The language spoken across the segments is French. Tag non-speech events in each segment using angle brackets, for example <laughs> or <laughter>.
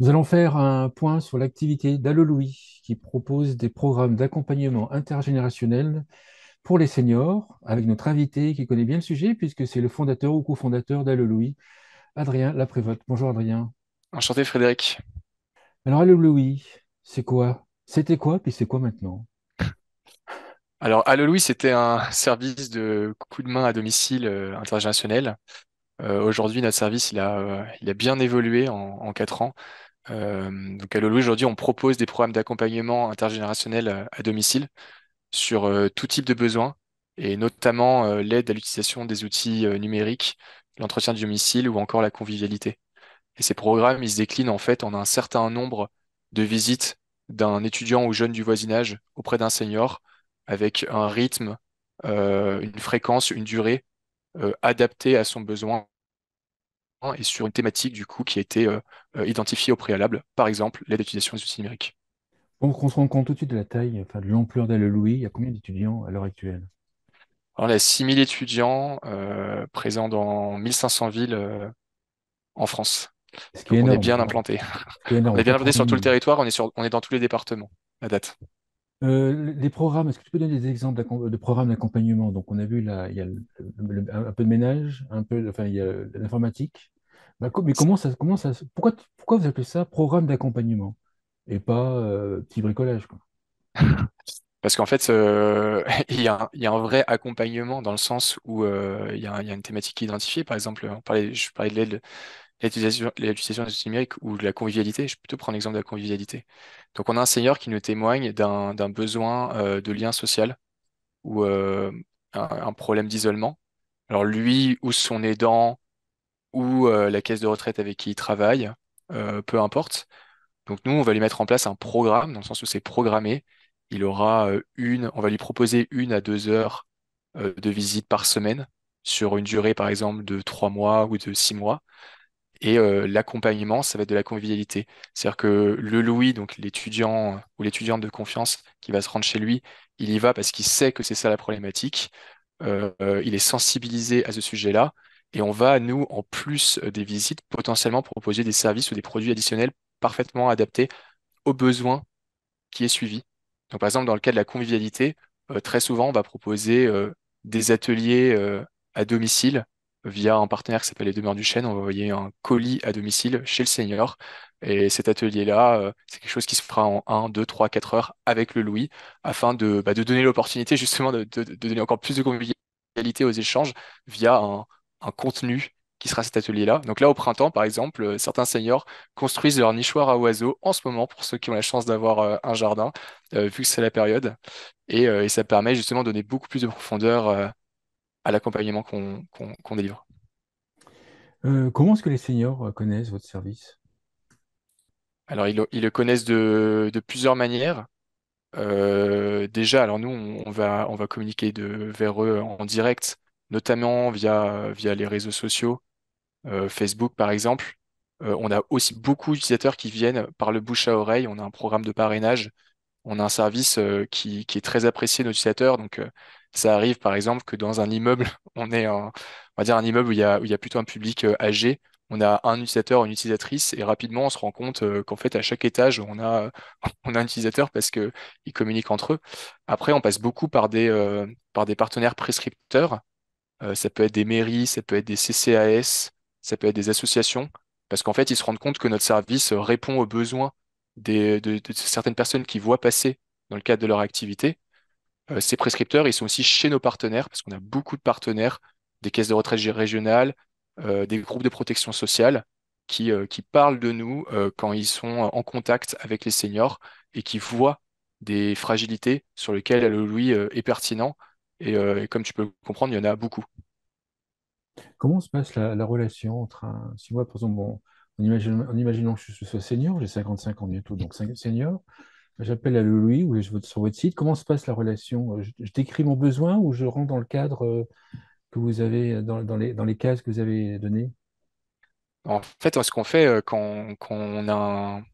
Nous allons faire un point sur l'activité Louis qui propose des programmes d'accompagnement intergénérationnel pour les seniors avec notre invité qui connaît bien le sujet puisque c'est le fondateur ou co-fondateur Louis, Adrien Laprévote. Bonjour Adrien. Enchanté Frédéric. Alors Louis c'est quoi C'était quoi puis c'est quoi maintenant alors, Louis c'était un service de coup de main à domicile euh, intergénérationnel. Euh, aujourd'hui, notre service, il a, euh, il a bien évolué en, en quatre ans. Euh, donc à Lolo, aujourd'hui, on propose des programmes d'accompagnement intergénérationnel euh, à domicile sur euh, tout type de besoins et notamment l'aide à l'utilisation des outils numériques, l'entretien du domicile ou encore la convivialité. Et ces programmes, ils se déclinent en fait en un certain nombre de visites d'un étudiant ou jeune du voisinage auprès d'un senior avec un rythme, une fréquence, une durée adaptée à son besoin et sur une thématique du coup qui a été euh, euh, identifiée au préalable, par exemple l'aide d'utilisation des outils numériques. se rend compte tout de suite de la taille, de l'ampleur Louis. il y a combien d'étudiants à l'heure actuelle On a 6000 étudiants euh, présents dans 1500 villes en France. on est bien implanté. On est bien implanté sur tout le territoire, on est, on est dans tous les départements à date. Euh, les programmes, est-ce que tu peux donner des exemples euh, de programmes d'accompagnement Donc, on a vu là, il y a un peu de ménage, un peu, enfin, il y a l'informatique. Bah, mais comment ça, comment ça, pourquoi, pourquoi vous appelez ça programme d'accompagnement et pas euh, petit bricolage quoi <laughs> Parce qu'en fait, <laughs> il, y a, un vrai accompagnement dans le sens où il y, a, il, y a, une thématique identifiée. Par exemple, on parlait, je parlais de l'aide l'utilisation des numériques ou de la convivialité. Je vais plutôt prendre l'exemple de la convivialité. Donc, on a un senior qui nous témoigne d'un besoin euh, de lien social ou euh, un, problème d'isolement. Alors, lui ou son aidant ou euh, la caisse de retraite avec qui il travaille, peu importe. Donc, nous, on va lui mettre en place un programme, dans le sens où c'est programmé. Il aura une, on va lui proposer une à deux heures de visite par semaine sur une durée, par exemple, de trois mois ou de six mois et euh, l'accompagnement, ça va être de la convivialité. C'est-à-dire que le Louis, donc l'étudiant ou l'étudiante de confiance qui va se rendre chez lui, il y va parce qu'il sait que c'est ça la problématique. Euh, euh, il est sensibilisé à ce sujet-là. Et on va, nous, en plus des visites, potentiellement proposer des services ou des produits additionnels parfaitement adaptés aux besoins qui est suivi. Donc, par exemple, dans le cas de la convivialité, très souvent, on va proposer des ateliers à domicile via un partenaire qui s'appelle les Demeures du Chêne, on va envoyer un colis à domicile chez le senior. Et cet atelier-là, euh, c'est quelque chose qui se fera en 1, 2, 3, 4 heures avec le Louis, afin de, bah, donner l'opportunité justement de, donner encore plus de convivialité aux échanges via un, contenu qui sera cet atelier-là. Donc là, au printemps, par exemple, euh, certains seniors construisent leur nichoir à oiseaux en ce moment pour ceux qui ont la chance d'avoir euh, un jardin, vu que c'est la période. Et, et, ça permet justement de donner beaucoup plus de profondeur à l'accompagnement qu'on délivre. Euh, comment est-ce que les seniors euh, connaissent votre service Alors, ils, le connaissent de, plusieurs manières. Euh, déjà, alors nous, on, va, on va communiquer de, vers eux en direct, notamment via, via les réseaux sociaux, Facebook par exemple. on a aussi beaucoup d'utilisateurs qui viennent par le bouche à oreille. On a un programme de parrainage. On a un service qui, qui, est très apprécié de nos utilisateurs. Ça arrive par exemple que dans un immeuble, <laughs> on est on va dire un immeuble où il y a, plutôt un public euh, âgé, on a un utilisateur, une utilisatrice, et rapidement on se rend compte euh, qu'en fait à chaque étage on a, <laughs> un utilisateur parce qu'ils communiquent entre eux. Après, on passe beaucoup par des, euh, partenaires prescripteurs. ça peut être des mairies, ça peut être des CCAS, ça peut être des associations, parce qu'en fait ils se rendent compte que notre service répond aux besoins de, de certaines personnes qui voient passer dans le cadre de leur activité. Euh, ces prescripteurs, ils sont aussi chez nos partenaires, parce qu'on a beaucoup de partenaires, des caisses de retraite régionales, euh, des groupes de protection sociale, qui, euh, qui parlent de nous quand ils sont en contact avec les seniors et qui voient des fragilités sur lesquelles le Louis est pertinent. Et, comme tu peux comprendre, il y en a beaucoup. Comment se passe la, relation entre un. Si moi, par exemple, bon, en, imaginant, que je suis senior, j'ai 55 ans bientôt, donc senior, j'appelle à Louis ou je sur votre site. Comment se passe la relation je, décris mon besoin ou je rentre dans le cadre euh, que vous avez, euh, dans, les, cases que vous avez données En fait, ce qu'on fait euh, quand, on a un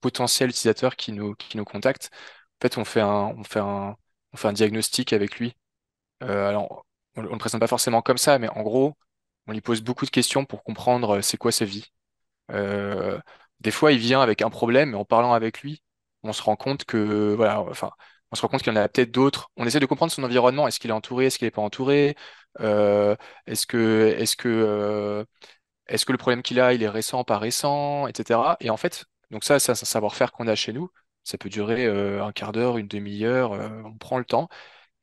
potentiel utilisateur qui nous, contacte, en fait, on fait un, diagnostic avec lui. alors, on ne le présente pas forcément comme ça, mais en gros, on lui pose beaucoup de questions pour comprendre c'est quoi sa vie. des fois, il vient avec un problème, et en parlant avec lui, on se rend compte que voilà, enfin, on se rend compte qu'il y en a peut-être d'autres. On essaie de comprendre son environnement. Est-ce qu'il est entouré Est-ce qu'il n'est pas entouré euh, Est-ce que, est-ce que, euh, est-ce que le problème qu'il a, il est récent, pas récent, etc. Et en fait, donc ça, c'est un savoir-faire qu'on a chez nous. Ça peut durer euh, un quart d'heure, une demi-heure. on prend le temps.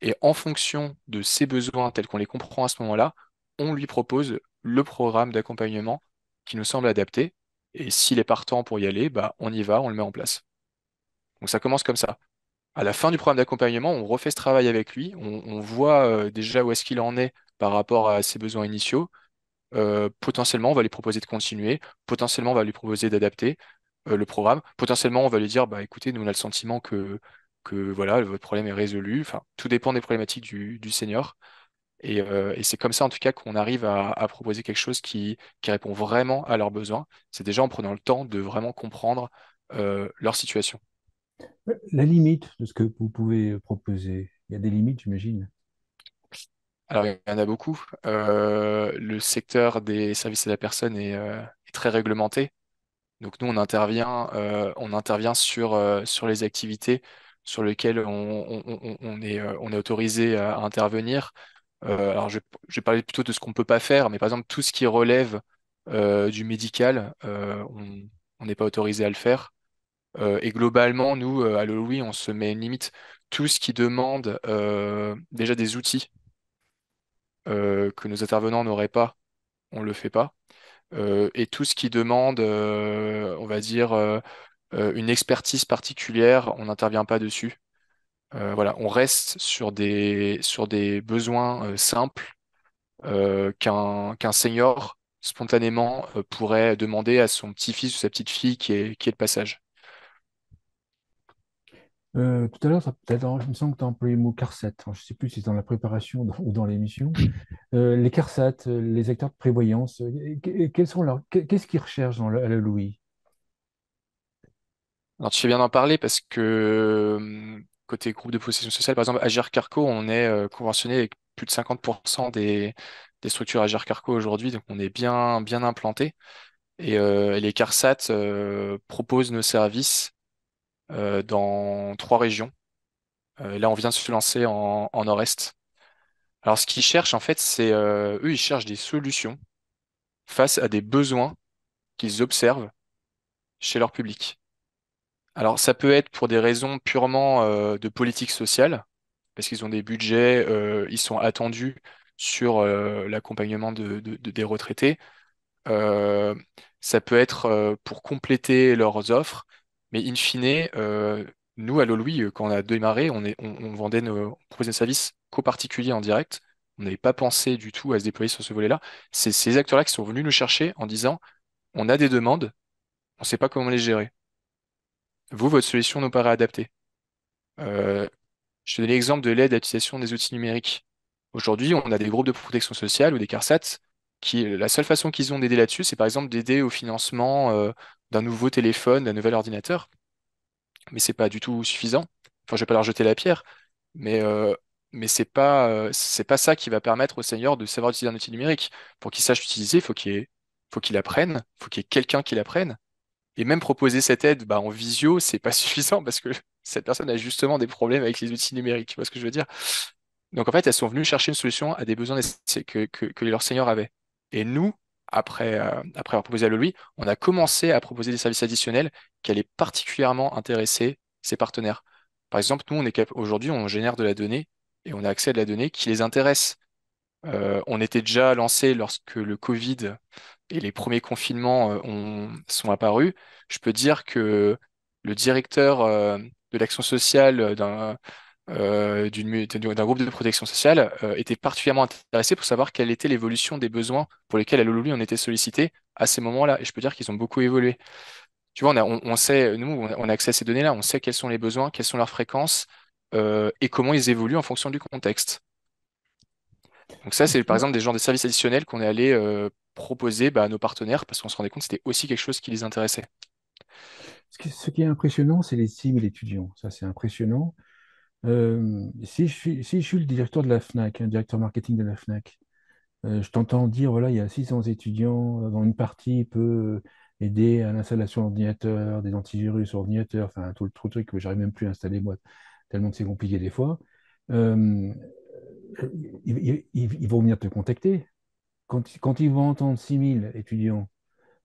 Et en fonction de ses besoins tels qu'on les comprend à ce moment-là, on lui propose le programme d'accompagnement qui nous semble adapté. Et s'il est partant pour y aller, bah, on y va, on le met en place. Donc ça commence comme ça. À la fin du programme d'accompagnement, on refait ce travail avec lui, on, voit euh, déjà où est-ce qu'il en est par rapport à ses besoins initiaux. Euh, potentiellement, on va lui proposer de continuer, potentiellement, on va lui proposer d'adapter euh, le programme, potentiellement, on va lui dire, bah écoutez, nous on a le sentiment que, que voilà, votre problème est résolu. Enfin, tout dépend des problématiques du, senior. Et, c'est comme ça, en tout cas, qu'on arrive à, proposer quelque chose qui, qui, répond vraiment à leurs besoins. C'est déjà en prenant le temps de vraiment comprendre leur situation. La limite de ce que vous pouvez proposer, il y a des limites, j'imagine. Alors, il y en a beaucoup. Euh, le secteur des services à la personne est, euh, très réglementé. Donc, nous, on intervient, euh, on intervient sur, sur les activités sur lesquelles on, est, on est, autorisé à, intervenir. alors, je, je, vais parler plutôt de ce qu'on ne peut pas faire, mais par exemple, tout ce qui relève du médical, on n'est pas autorisé à le faire. Euh, et globalement, nous, euh, à Louis on se met une limite. Tout ce qui demande euh, déjà des outils que nos intervenants n'auraient pas, on ne le fait pas. et tout ce qui demande, on va dire, une expertise particulière, on n'intervient pas dessus. voilà, on reste sur des, sur des besoins simples qu'un senior spontanément pourrait demander à son petit-fils ou sa petite-fille qui est, qui est de passage. Euh, tout à l'heure, je me sens que tu as employé le mot CARSAT. je ne sais plus si c'est dans la préparation ou dans l'émission. Euh, les CARSAT, euh, les acteurs de prévoyance, qu'est-ce qu'ils recherchent dans le, à la Louis Alors, tu sais bien d'en parler parce que côté groupe de possession sociale, par exemple, Agir Carco, on est conventionné avec plus de 50% des, structures Agir Carco aujourd'hui, donc on est bien, bien implanté. et, les CARSAT proposent nos services euh, dans trois régions. Euh, là, on vient de se lancer en, Nord-Est. Alors, ce qu'ils cherchent, en fait, c'est euh, eux, ils cherchent des solutions face à des besoins qu'ils observent chez leur public. Alors, ça peut être pour des raisons purement de politique sociale, parce qu'ils ont des budgets, ils sont attendus sur l'accompagnement des retraités. ça peut être pour compléter leurs offres, mais in fine, euh, nous, à Loloui, euh, quand on a démarré, on, vendait nos, services qu'aux particuliers en direct. On n'avait pas pensé du tout à se déployer sur ce volet-là. C'est ces acteurs-là qui sont venus nous chercher en disant on a des demandes, on ne sait pas comment les gérer. Vous, votre solution nous paraît adaptée. Euh, je te donne l'exemple de l'aide à l'utilisation des outils numériques. Aujourd'hui, on a des groupes de protection sociale ou des CARSAT euh, la seule façon qu'ils ont d'aider là-dessus, c'est par exemple d'aider au financement euh, d'un nouveau téléphone, d'un nouvel ordinateur. Mais c'est pas du tout suffisant. Enfin, je vais pas leur jeter la pierre, mais ce euh, mais c'est pas ça qui va permettre au seigneur de savoir utiliser un outil numérique. Pour qu'il sache l'utiliser, il faut qu'il apprenne, il faut qu'il y ait quelqu'un qui l'apprenne. Et même proposer cette aide bah, en visio, c'est pas <laughs> suffisant parce que cette personne a justement des problèmes avec les outils numériques. Tu vois ce que je veux dire Donc en fait, elles sont venues chercher une solution à des besoins que, leur seigneur avait. Et nous, euh, après, avoir proposé à lui, on a commencé à proposer des services additionnels qui allaient particulièrement intéresser ses partenaires. Par exemple, nous, aujourd'hui, on génère de la donnée et on a accès à de la donnée qui les intéresse. Euh, on était déjà lancé lorsque le Covid et les premiers confinements euh, sont apparus. Je peux dire que le directeur de l'action sociale d'un euh, d'un groupe de protection sociale euh, était particulièrement intéressé pour savoir quelle était l'évolution des besoins pour lesquels à lui on était sollicité à ces moments-là. Et je peux dire qu'ils ont beaucoup évolué. Tu vois, on, on, sait, nous, on a accès à ces données-là, on sait quels sont les besoins, quelles sont leurs fréquences euh, et comment ils évoluent en fonction du contexte. Donc ça, c'est par exemple des genres de services additionnels qu'on est allé proposer bah, à nos partenaires parce qu'on se rendait compte que c'était aussi quelque chose qui les intéressait. Ce qui est impressionnant, c'est les cibles étudiants. Ça, c'est impressionnant. Euh, si, je suis, le directeur de la FNAC, un hein, directeur marketing de la FNAC, euh, je t'entends dire, voilà, il y a 600 étudiants, euh, dont une partie peut aider à l'installation d'ordinateurs, des antivirus ordinateurs, enfin tout le truc que j'arrive même plus à installer moi, tellement que c'est compliqué des fois. ils, vont venir te contacter. Quand, ils vont entendre 6000 étudiants,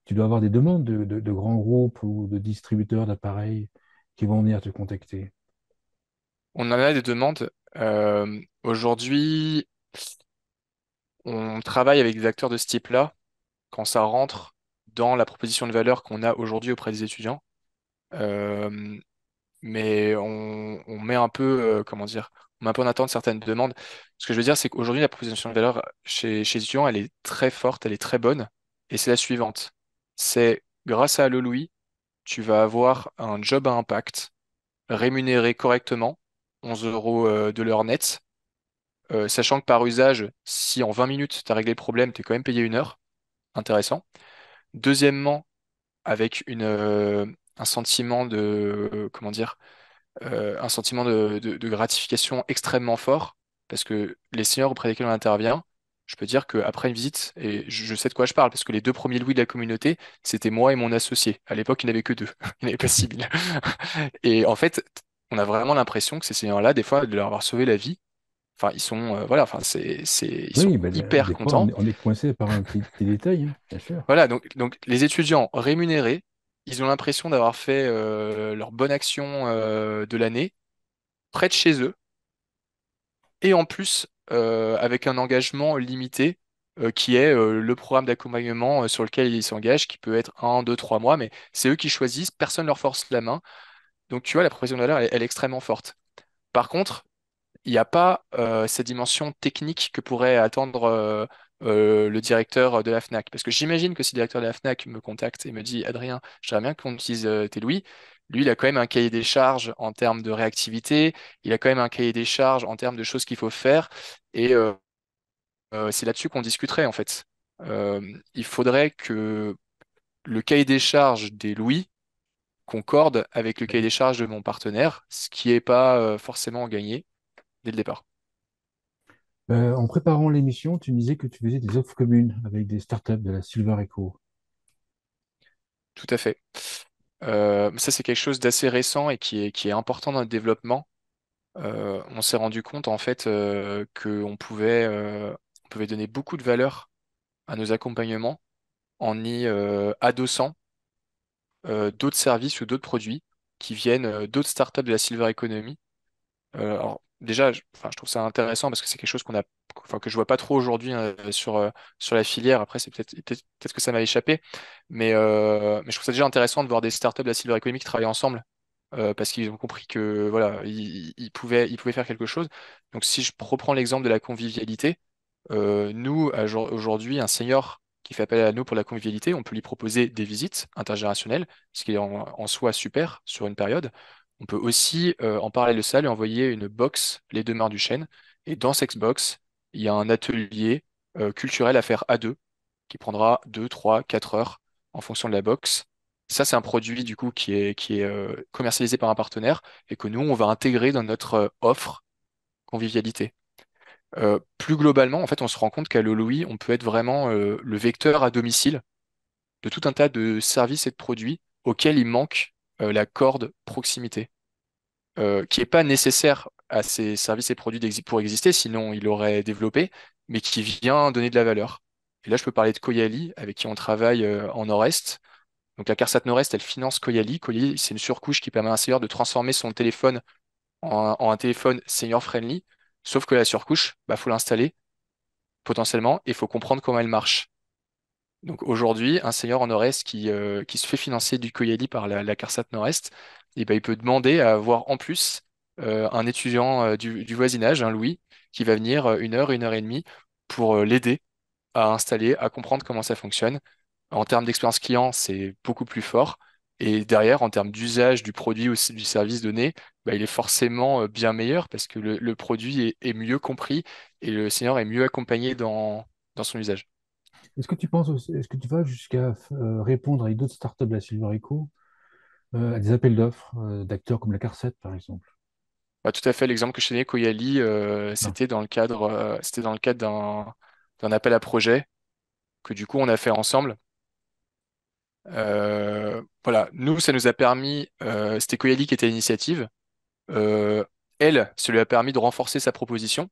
tu dois avoir des demandes de grands groupes ou de distributeurs d'appareils qui vont venir te contacter. On en a des demandes. Euh, aujourd'hui, on travaille avec des acteurs de ce type-là quand ça rentre dans la proposition de valeur qu'on a aujourd'hui auprès des étudiants. Euh, mais on, met un peu, euh, comment dire, on met en attente certaines demandes. Ce que je veux dire, c'est qu'aujourd'hui, la proposition de valeur chez, chez les étudiants, elle est très forte, elle est très bonne, et c'est la suivante. C'est grâce à Leloui, tu vas avoir un job à impact rémunéré correctement 11 euros euh, de l'heure net. Euh, sachant que par usage, si en 20 minutes, tu as réglé le problème, tu es quand même payé une heure. Intéressant. Deuxièmement, avec une, euh, un sentiment de, comment dire, un sentiment de, gratification extrêmement fort, parce que les seniors auprès desquels on intervient, je peux dire qu'après une visite, et je, sais de quoi je parle, parce que les deux premiers louis de la communauté, c'était moi et mon associé. À l'époque, il n'y avait que deux. <laughs> il n'y avait pas six et en fait, on a vraiment l'impression que ces seigneurs-là, des fois, de leur avoir sauvé la vie. Enfin, ils sont, euh, voilà, enfin, c'est, ils sont bah, hyper contents. on est, coincé par un petit, détail, hein, Voilà, donc, donc les étudiants rémunérés, ils ont l'impression d'avoir fait euh, leur bonne action euh, de l'année près de chez eux, et en plus avec un engagement limité qui est le programme d'accompagnement sur lequel ils s'engagent, qui peut être un, deux, trois mois, mais c'est eux qui choisissent, personne leur force la main. Donc tu vois, la proposition de valeur, elle, est extrêmement forte. Par contre, il n'y a pas euh, cette dimension technique que pourrait attendre euh, euh, le directeur de la FNAC. Parce que j'imagine que si le directeur de la FNAC me contacte et me dit Adrien, j'aimerais bien qu'on utilise tes louis, lui, il a quand même un cahier des charges en termes de réactivité, il a quand même un cahier des charges en termes de choses qu'il faut faire. Et c'est là-dessus qu'on discuterait, en fait. il faudrait que le cahier des charges des louis concorde avec le cahier des charges de mon partenaire, ce qui n'est pas euh, forcément gagné dès le départ. Euh, en préparant l'émission, tu me disais que tu faisais des offres communes avec des startups de la Silver Eco. Tout à fait. Euh, ça, c'est quelque chose d'assez récent et qui est, important dans le développement. on s'est rendu compte en fait qu'on on pouvait donner beaucoup de valeur à nos accompagnements en y adossant euh, d'autres services ou d'autres produits qui viennent euh, d'autres startups de la silver economy. Euh, alors, déjà, je, trouve ça intéressant parce que c'est quelque chose qu'on a, enfin, que je vois pas trop aujourd'hui hein, sur, sur la filière. Après, c'est peut-être peut que ça m'a échappé, mais, mais je trouve ça déjà intéressant de voir des startups de la silver economy qui travaillent ensemble parce qu'ils ont compris que voilà, ils, pouvaient, ils pouvaient faire quelque chose. Donc, si je reprends l'exemple de la convivialité, nous aujourd'hui, un senior qui fait appel à nous pour la convivialité, on peut lui proposer des visites intergénérationnelles, ce qui est en, soi super sur une période. On peut aussi, euh, en parler de ça, lui envoyer une box les deux mains du chêne. Et dans cette box, il y a un atelier euh, culturel à faire à deux, qui prendra 2, 3, 4 heures en fonction de la box. Ça, c'est un produit du coup qui est, euh, commercialisé par un partenaire et que nous, on va intégrer dans notre offre convivialité. Euh, plus globalement, en fait, on se rend compte qu'à l'OLOI, on peut être vraiment euh, le vecteur à domicile de tout un tas de services et de produits auxquels il manque euh, la corde proximité, qui n'est pas nécessaire à ces services et produits pour exister, sinon il aurait développé, mais qui vient donner de la valeur. Et là, je peux parler de Koyali, avec qui on travaille en Nord-Est. Donc la CARSAT Nord-Est, elle finance Koyali. Koyali, c'est une surcouche qui permet à un senior de transformer son téléphone en, en un téléphone senior friendly Sauf que la surcouche, il bah, faut l'installer potentiellement et il faut comprendre comment elle marche. Donc aujourd'hui, un seigneur en Nord-Est qui, euh, qui, se fait financer du Coyali par la, CARSAT Nord-Est, et eh ben, il peut demander à avoir en plus euh, un étudiant euh, du, voisinage, un hein, Louis, qui va venir une heure, une heure et demie pour l'aider à installer, à comprendre comment ça fonctionne. En termes d'expérience client, c'est beaucoup plus fort. Et derrière, en termes d'usage du produit ou du service donné, bah, il est forcément euh, bien meilleur parce que le, produit est, mieux compris et le senior est mieux accompagné dans, son usage. Est-ce que tu penses, est-ce que tu vas jusqu'à euh, répondre avec d'autres startups de la Silver euh, à des appels d'offres d'acteurs comme la Carsette, par exemple bah, Tout à fait. L'exemple que je tenais, Koyali, ah. c'était dans le cadre, c'était dans le cadre d'un appel à projet que du coup on a fait ensemble euh, voilà, nous, ça nous a permis, euh, c'était Koyali qui était à l'initiative. Euh, elle, ça lui a permis de renforcer sa proposition.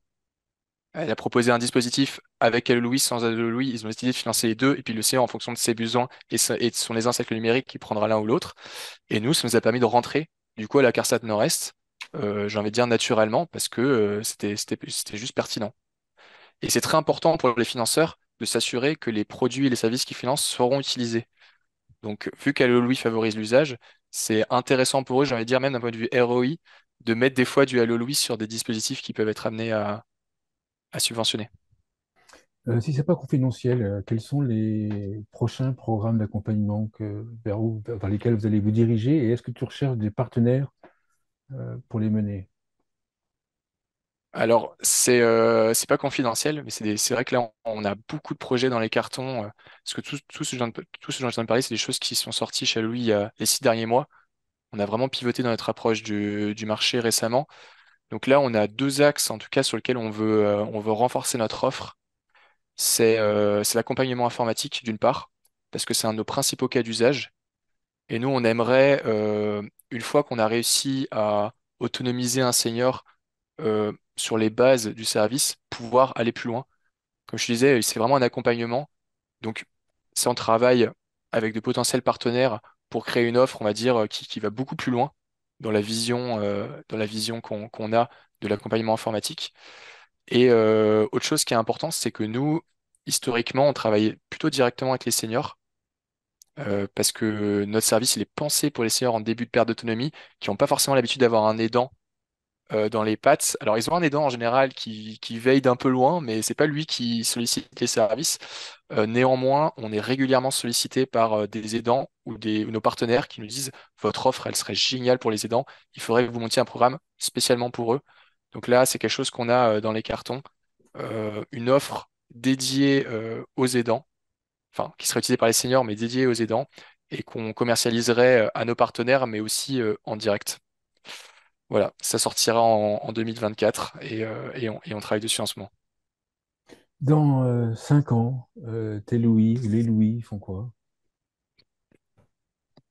Elle a proposé un dispositif avec Louis, sans Louis. Ils ont décidé de financer les deux et puis le C en fonction de ses besoins et, de son aisance avec le numérique qui prendra l'un ou l'autre. Et nous, ça nous a permis de rentrer du coup à la CARSAT Nord-Est, j'ai envie de dire naturellement, parce que c'était juste pertinent. Et c'est très important pour les financeurs de s'assurer que les produits et les services qu'ils financent seront utilisés. Donc, vu qu'Halo Louis favorise l'usage, c'est intéressant pour eux, j'ai dire, même d'un point de vue ROI, de mettre des fois du Halo Louis sur des dispositifs qui peuvent être amenés à, subventionner. Euh, si ce n'est pas confidentiel, euh, quels sont les prochains programmes d'accompagnement vers, lesquels vous allez vous diriger et est-ce que tu recherches des partenaires euh, pour les mener alors, euh, c'est pas confidentiel, mais c'est vrai que là, on, a beaucoup de projets dans les cartons, euh, parce que tout, ce genre de, tout de parler, c'est des choses qui sont sorties chez Louis les six derniers mois. On a vraiment pivoté dans notre approche du, du, marché récemment. Donc là, on a deux axes, en tout cas, sur lesquels on veut, euh, on veut renforcer notre offre. C'est l'accompagnement informatique, d'une part, parce que c'est un de nos principaux cas d'usage. Et nous, on aimerait, une fois qu'on a réussi à autonomiser un senior, sur les bases du service, pouvoir aller plus loin. Comme je disais, c'est vraiment un accompagnement. Donc, c'est on travail avec de potentiels partenaires pour créer une offre, on va dire, qui, va beaucoup plus loin dans la vision, euh, la vision qu'on a de l'accompagnement informatique. Et euh, autre chose qui est importante, c'est que nous, historiquement, on travaillait plutôt directement avec les seniors. Euh, parce que notre service il est pensé pour les seniors en début de perte d'autonomie qui n'ont pas forcément l'habitude d'avoir un aidant euh, dans les pattes. Alors, ils ont un aidant en général qui, veille d'un peu loin, mais c'est pas lui qui sollicite les services. Euh, néanmoins, on est régulièrement sollicité par euh, des aidants ou, des, nos partenaires qui nous disent votre offre, elle serait géniale pour les aidants. Il faudrait que vous montiez un programme spécialement pour eux. Donc là, c'est quelque chose qu'on a dans les cartons, une offre dédiée aux aidants, enfin qui serait utilisée par les seniors, mais dédiée aux aidants et qu'on commercialiserait à nos partenaires, mais aussi en direct. Voilà, ça sortira en, 2024 euh, et, on, travaille dessus en ce moment. Dans 5 euh, ans, euh, Louis les Louis font quoi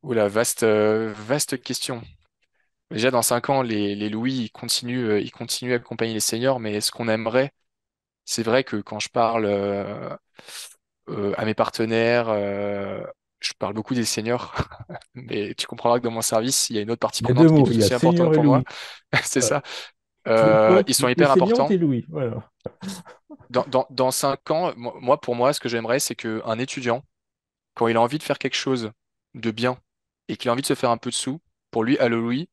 Oula, vaste, vaste question. Déjà, dans 5 ans, les, Louis ils continuent, ils continuent à accompagner les seniors, mais ce qu'on aimerait, c'est vrai que quand je parle à mes partenaires, je parle beaucoup des seniors, <laughs> mais tu comprendras que dans mon service, il y a une autre partie importante qui est aussi importante pour moi. <laughs> c'est ça. Euh, ils sont hyper importants. dans, dans, cinq ans, moi, pour moi, ce que j'aimerais, c'est qu'un étudiant, quand il a envie de faire quelque chose de bien et qu'il a envie de se faire un peu de sous, pour lui, à Louis,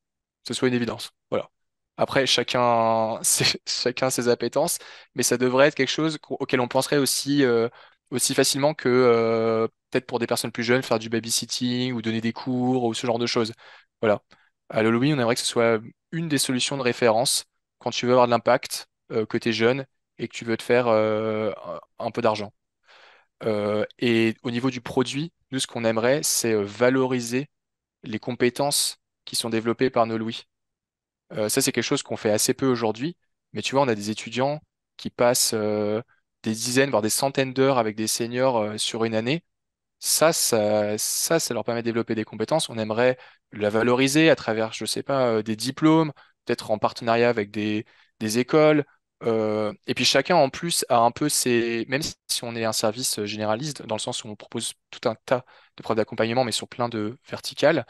ce soit une évidence. Voilà. Après, chacun <laughs> ses, chacun ses appétences, mais ça devrait être quelque chose auquel on penserait aussi euh, aussi facilement que euh, peut-être pour des personnes plus jeunes, faire du babysitting ou donner des cours ou ce genre de choses. Voilà. À l'Halloween, on aimerait que ce soit une des solutions de référence quand tu veux avoir de l'impact, euh, que tu es jeune et que tu veux te faire euh, un peu d'argent. et au niveau du produit, nous, ce qu'on aimerait, c'est valoriser les compétences qui sont développées par nos Louis. ça, c'est quelque chose qu'on fait assez peu aujourd'hui, mais tu vois, on a des étudiants qui passent des dizaines, voire des centaines d'heures avec des seniors euh, sur une année, ça, ça, ça, ça, leur permet de développer des compétences. On aimerait la valoriser à travers, je ne sais pas, euh, des diplômes, peut-être en partenariat avec des, des écoles. Euh, et puis chacun en plus a un peu ses. Même si on est un service généraliste, dans le sens où on propose tout un tas de preuves d'accompagnement, mais sur plein de verticales,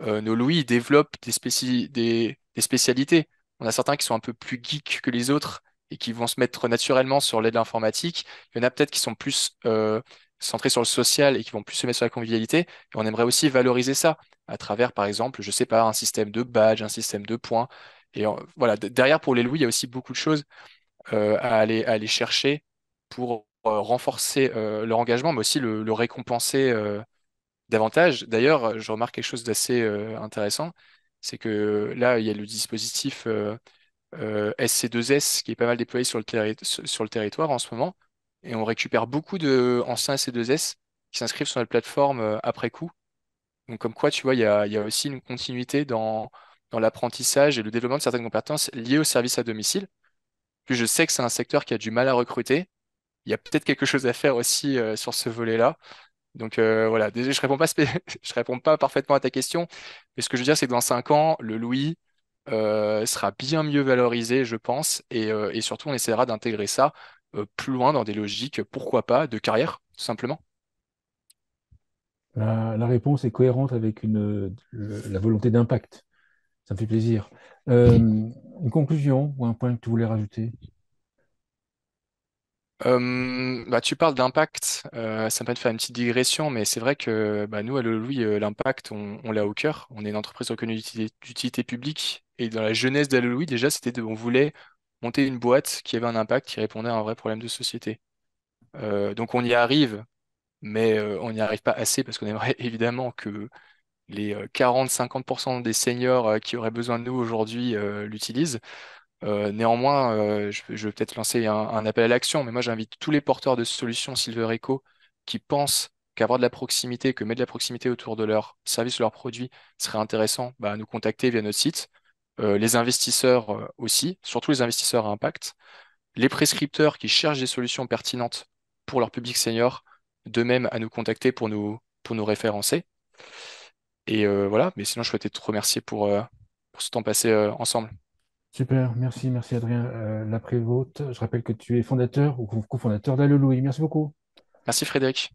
nos Louis développent des, des, des, spécialités. On a certains qui sont un peu plus geeks que les autres et qui vont se mettre naturellement sur l'aide de l'informatique. Il y en a peut-être qui sont plus euh, centrés sur le social et qui vont plus se mettre sur la convivialité. Et on aimerait aussi valoriser ça à travers, par exemple, je sais pas, un système de badge, un système de points. Et voilà, derrière pour les loups, il y a aussi beaucoup de choses euh, à, aller, chercher pour euh, renforcer leur engagement, mais aussi le récompenser davantage. D'ailleurs, je remarque quelque chose d'assez intéressant, c'est que là, il y a le dispositif SC2S euh, qui est pas mal déployé sur le, territoire en ce moment. Et on récupère beaucoup d'anciens SC2S qui s'inscrivent sur notre plateforme euh, après coup. Donc comme quoi, tu vois, il y a, aussi une continuité dans, l'apprentissage et le développement de certaines compétences liées au service à domicile. Puis je sais que c'est un secteur qui a du mal à recruter. Il y a peut-être quelque chose à faire aussi euh, sur ce volet-là. Donc voilà, je réponds pas <laughs> réponds pas parfaitement à ta question, mais ce que je veux dire, c'est que dans 5 ans, le Louis, euh, sera bien mieux valorisé, je pense, et, euh, surtout on essaiera d'intégrer ça euh, plus loin dans des logiques, pourquoi pas, de carrière, tout simplement. La, réponse est cohérente avec la volonté d'impact. Ça me fait plaisir. une conclusion ou un point que tu voulais rajouter bah, tu parles d'impact, ça me fait faire une petite digression, mais c'est vrai que bah, nous, à Louis, l'impact, on, on l'a au cœur. On est une entreprise reconnue d'utilité publique, et dans la jeunesse d'Halloween, déjà, c'était on voulait monter une boîte qui avait un impact, qui répondait à un vrai problème de société. Euh, donc on y arrive, mais euh, on n'y arrive pas assez parce qu'on aimerait <laughs> évidemment que les 40-50% euh, des seniors qui auraient besoin de nous aujourd'hui l'utilisent. néanmoins, je, vais peut-être lancer un, appel à l'action, mais moi j'invite tous les porteurs de solutions Silver Eco qui pensent qu'avoir de la proximité, que mettre de la proximité autour de leur service ou leur produit serait intéressant, bah, à nous contacter via notre site. Euh, les investisseurs euh, aussi, surtout les investisseurs à impact, les prescripteurs qui cherchent des solutions pertinentes pour leur public senior, de même à nous contacter pour nous, pour nous référencer. Et euh, voilà, mais sinon, je souhaitais te remercier pour, pour ce temps passé ensemble. Super, merci, merci Adrien. L'après-vote, je rappelle que tu es fondateur ou cofondateur Louis. Merci beaucoup. Merci Frédéric.